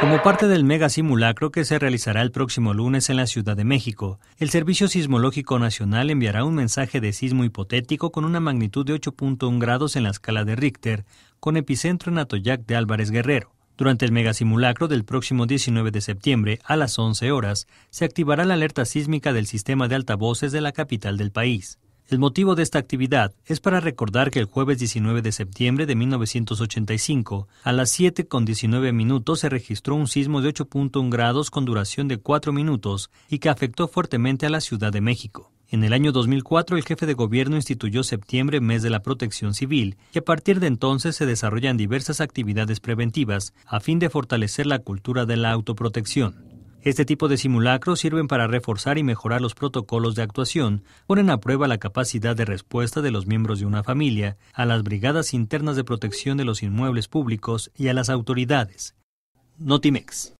Como parte del mega simulacro que se realizará el próximo lunes en la Ciudad de México, el Servicio Sismológico Nacional enviará un mensaje de sismo hipotético con una magnitud de 8.1 grados en la escala de Richter, con epicentro en Atoyac de Álvarez Guerrero. Durante el mega simulacro del próximo 19 de septiembre a las 11 horas, se activará la alerta sísmica del sistema de altavoces de la capital del país. El motivo de esta actividad es para recordar que el jueves 19 de septiembre de 1985, a las 7.19 con minutos se registró un sismo de 8.1 grados con duración de 4 minutos y que afectó fuertemente a la Ciudad de México. En el año 2004 el jefe de gobierno instituyó septiembre mes de la protección civil y a partir de entonces se desarrollan diversas actividades preventivas a fin de fortalecer la cultura de la autoprotección. Este tipo de simulacros sirven para reforzar y mejorar los protocolos de actuación, ponen a prueba la capacidad de respuesta de los miembros de una familia, a las brigadas internas de protección de los inmuebles públicos y a las autoridades. Notimex.